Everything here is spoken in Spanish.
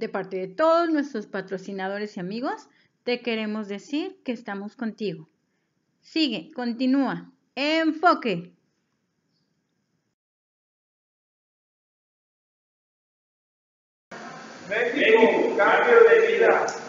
De parte de todos nuestros patrocinadores y amigos, te queremos decir que estamos contigo. Sigue, continúa, enfoque. México, cambio de vida.